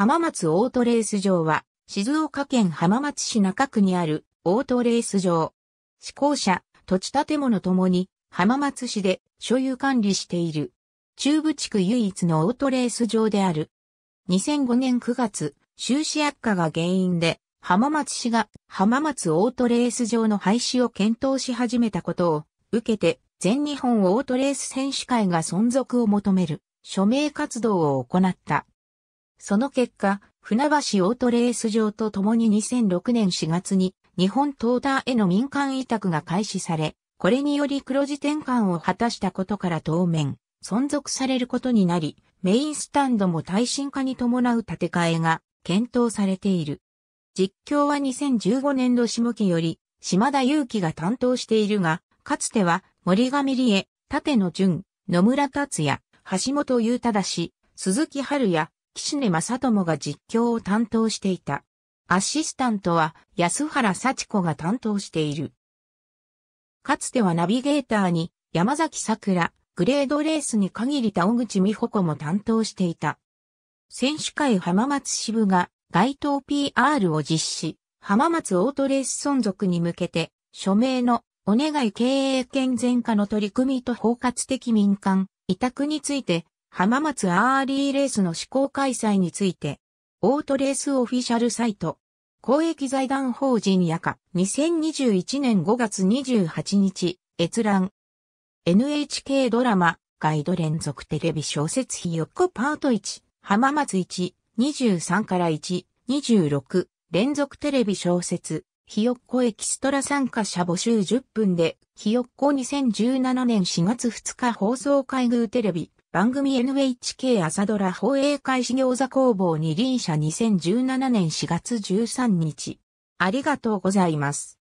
浜松オートレース場は、静岡県浜松市中区にあるオートレース場。施工者、土地建物ともに浜松市で所有管理している。中部地区唯一のオートレース場である。2005年9月、収支悪化が原因で、浜松市が浜松オートレース場の廃止を検討し始めたことを受けて、全日本オートレース選手会が存続を求める署名活動を行った。その結果、船橋オートレース場と共に2006年4月に日本トーターへの民間委託が開始され、これにより黒字転換を果たしたことから当面、存続されることになり、メインスタンドも耐震化に伴う建て替えが検討されている。実況は2015年度下期より、島田祐希が担当しているが、かつては森上理恵、立野淳、野村達也、橋本優忠氏、鈴木春也、岸根正友が実況を担当していた。アシスタントは安原幸子が担当している。かつてはナビゲーターに山崎桜、グレードレースに限り田小口美穂子も担当していた。選手会浜松支部が街頭 PR を実施、浜松オートレース存続に向けて、署名のお願い経営健全化の取り組みと包括的民間、委託について浜松アーリーレースの試行開催について、オートレースオフィシャルサイト、公益財団法人やか、2021年5月28日、閲覧。NHK ドラマ、ガイド連続テレビ小説費こパート1、浜松1、23から1、26、連続テレビ小説、ひよっこエキストラ参加者募集10分で、ひよっこ2017年4月2日放送会宮テレビ、番組 NHK 朝ドラ放映開始餃子工房二輪車2017年4月13日。ありがとうございます。